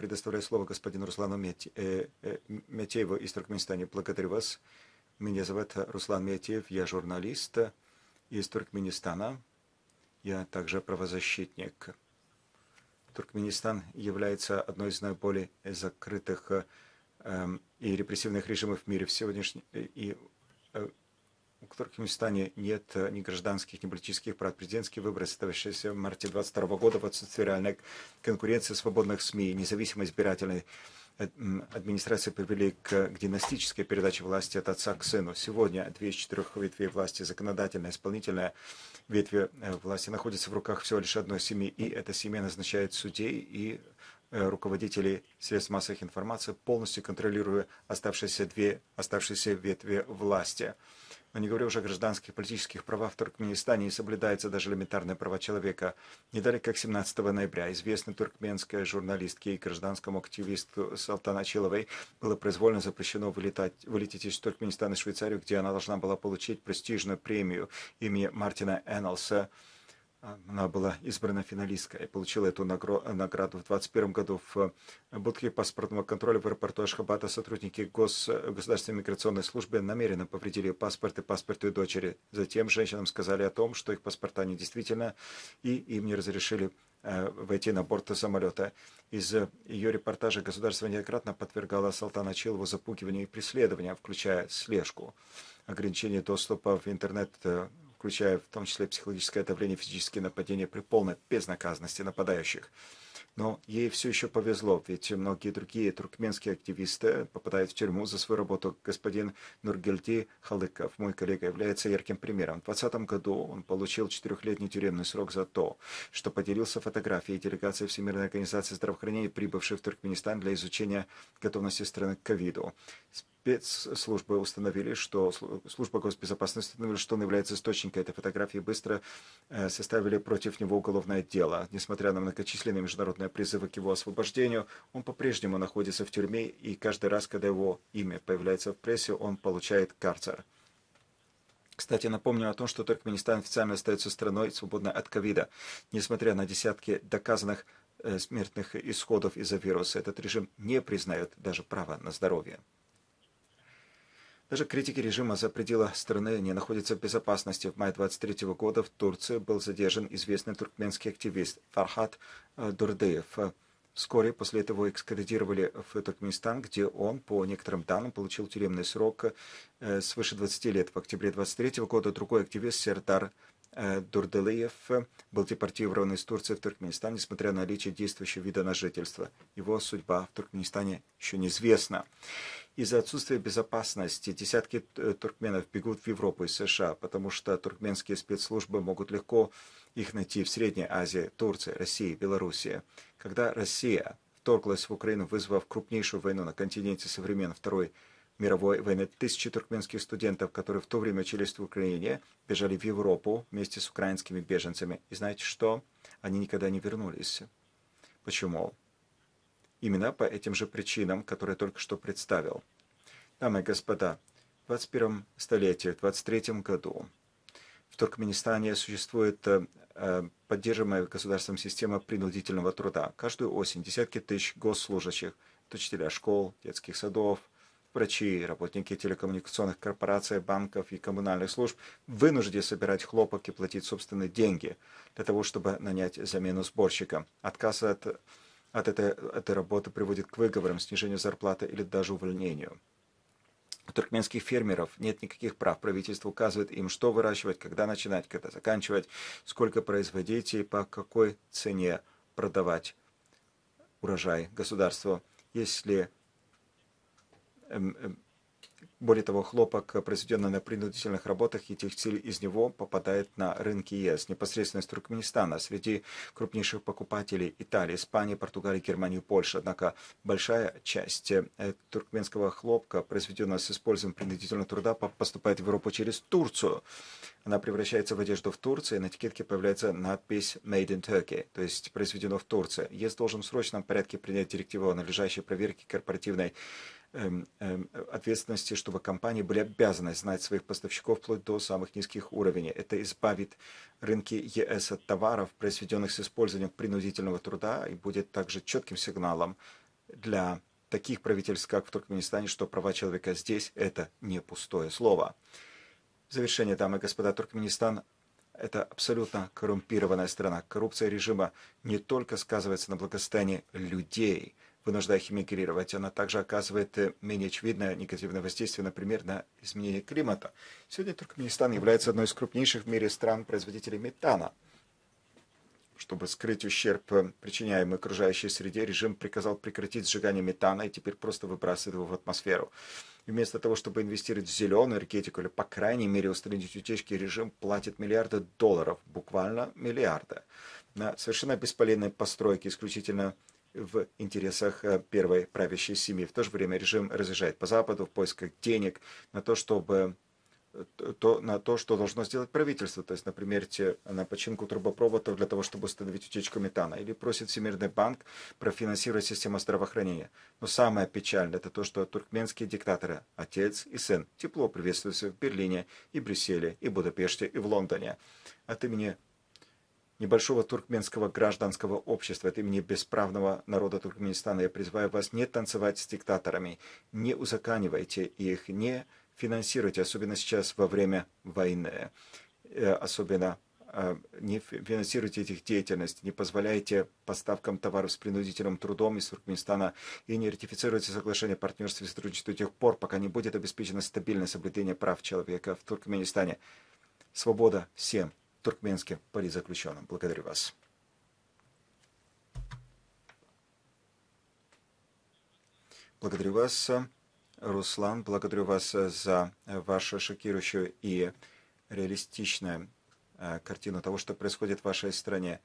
Предоставляю слово господину Руслану э, э, Метееву из Туркменистана. Благодарю вас. Меня зовут Руслан Метеев, я журналист из Туркменистана. Я также правозащитник. Туркменистан является одной из наиболее закрытых эм, и репрессивных режимов в мире. В сегодняшний, э, и у которых в Киргизстане нет э, ни гражданских, ни политических прав. Президентские выборы, состоявшиеся в марте 2022 года в отсутствии реальной конкуренции свободных СМИ, независимой избирательной э, администрации привели к, к династической передаче власти от отца к сыну. Сегодня две из четырех ветвей власти, законодательная, исполнительная ветви э, власти, находятся в руках всего лишь одной семьи, и эта семья назначает судей и руководителей средств массовых информации, полностью контролируя оставшиеся две оставшиеся ветви власти не говоря уже о гражданских политических правах в Туркменистане, не соблюдается даже элементарные права человека. Не далее, как 17 ноября, известной туркменской журналистке и гражданскому активисту Салтан Ачиловой было произвольно запрещено вылетать, вылететь из Туркменистана в Швейцарию, где она должна была получить престижную премию имени Мартина Эннелса. Она была избрана финалисткой и получила эту награду в 2021 году. В э, будке паспортного контроля в аэропорту Ашхабада сотрудники Гос э, Государственной миграционной службы намеренно повредили ее паспорт и паспорт ее дочери. Затем женщинам сказали о том, что их паспорта недействительны, и им не разрешили э, войти на борт самолета. Из ее репортажа государство неоднократно подвергало Салтана Чилову запугиванию и преследованию, включая слежку ограничение доступа в интернет включая в том числе психологическое давление, физические нападения при полной безнаказанности нападающих. Но ей все еще повезло, ведь многие другие туркменские активисты попадают в тюрьму за свою работу. Господин Нургельди Халыков, мой коллега, является ярким примером. В 2020 году он получил четырехлетний тюремный срок за то, что поделился фотографией делегации Всемирной организации здравоохранения, прибывшей в Туркменистан для изучения готовности страны к ковиду спецслужбы установили, что служба госбезопасности установили, что он является источником этой фотографии, быстро э, составили против него уголовное дело. Несмотря на многочисленные международные призывы к его освобождению, он по-прежнему находится в тюрьме, и каждый раз, когда его имя появляется в прессе, он получает карцер. Кстати, напомню о том, что Туркменистан официально остается страной, свободной от ковида, несмотря на десятки доказанных э, смертных исходов из-за вируса. Этот режим не признает даже права на здоровье. Даже критики режима за пределы страны не находятся в безопасности. В мае 23 года в Турции был задержан известный туркменский активист Фархат э, Дурдеев. Вскоре после этого экстрадировали в Туркменистан, где он, по некоторым данным, получил тюремный срок э, свыше 20 лет. В октябре 23 года другой активист Сердар э, Дурделеев был депортирован из Турции в Туркменистан, несмотря на наличие действующего вида на жительство. Его судьба в Туркменистане еще неизвестна. Из-за отсутствия безопасности десятки э, туркменов бегут в Европу и США, потому что туркменские спецслужбы могут легко их найти в Средней Азии, Турции, России, Белоруссии. Когда Россия вторглась в Украину, вызвав крупнейшую войну на континенте со времен Второй мировой войны, тысячи туркменских студентов, которые в то время учились в Украине, бежали в Европу вместе с украинскими беженцами. И знаете что? Они никогда не вернулись. Почему? именно по этим же причинам, которые только что представил. Дамы и господа, в 21 столетии, в 23 году в Туркменистане существует э, поддерживаемая государством система принудительного труда. Каждую осень десятки тысяч госслужащих, учителя школ, детских садов, врачи, работники телекоммуникационных корпораций, банков и коммунальных служб вынуждены собирать хлопок и платить собственные деньги для того, чтобы нанять замену сборщика. Отказ от от этой, этой работы приводит к выговорам, снижению зарплаты или даже увольнению. У туркменских фермеров нет никаких прав. Правительство указывает им, что выращивать, когда начинать, когда заканчивать, сколько производить и по какой цене продавать урожай государству. Если эм, эм, более того, хлопок, э, произведенный на принудительных работах и текстиль из него попадает на рынки ЕС, непосредственно из Туркменистана, среди крупнейших покупателей Италии, Испании, Португалии, Германии, Польши. Однако большая часть э, туркменского хлопка, произведенного с использованием принудительного труда, поступает в Европу через Турцию. Она превращается в одежду в Турции, на этикетке появляется надпись «Made in Turkey», то есть «Произведено в Турции». ЕС должен в срочном порядке принять директиву о надлежащей проверке корпоративной Эм, эм, ответственности, чтобы компании были обязаны знать своих поставщиков вплоть до самых низких уровней. Это избавит рынки ЕС от товаров, произведенных с использованием принудительного труда, и будет также четким сигналом для таких правительств, как в Туркменистане, что права человека здесь – это не пустое слово. В завершение, дамы и господа, Туркменистан – это абсолютно коррумпированная страна. Коррупция режима не только сказывается на благосостоянии людей – вынуждая химикрировать. Она также оказывает э, менее очевидное негативное воздействие, например, на изменение климата. Сегодня Туркменистан является одной из крупнейших в мире стран-производителей метана. Чтобы скрыть ущерб, э, причиняемый окружающей среде, режим приказал прекратить сжигание метана и теперь просто выбрасывает его в атмосферу. вместо того, чтобы инвестировать в зеленую энергетику или, по крайней мере, устранить утечки, режим платит миллиарды долларов, буквально миллиарды, на совершенно бесполезные постройки, исключительно в интересах э, первой правящей семьи. В то же время режим разъезжает по Западу в поисках денег на то, чтобы э, то, на то, что должно сделать правительство. То есть, например, те, на починку трубопроводов для того, чтобы установить утечку метана. Или просит Всемирный банк профинансировать систему здравоохранения. Но самое печальное – это то, что туркменские диктаторы, отец и сын, тепло приветствуются в Берлине и Брюсселе, и Будапеште, и в Лондоне. От имени небольшого туркменского гражданского общества от имени бесправного народа Туркменистана я призываю вас не танцевать с диктаторами, не узаканивайте их, не финансируйте, особенно сейчас во время войны, э, особенно э, не финансируйте этих деятельность, не позволяйте поставкам товаров с принудительным трудом из Туркменистана и не ратифицируйте соглашение о партнерстве и сотрудничестве до тех пор, пока не будет обеспечено стабильное соблюдение прав человека в Туркменистане. Свобода всем! туркменским политзаключенным. Благодарю вас. Благодарю вас, Руслан, благодарю вас э, за вашу шокирующую и реалистичную э, картину того, что происходит в вашей стране.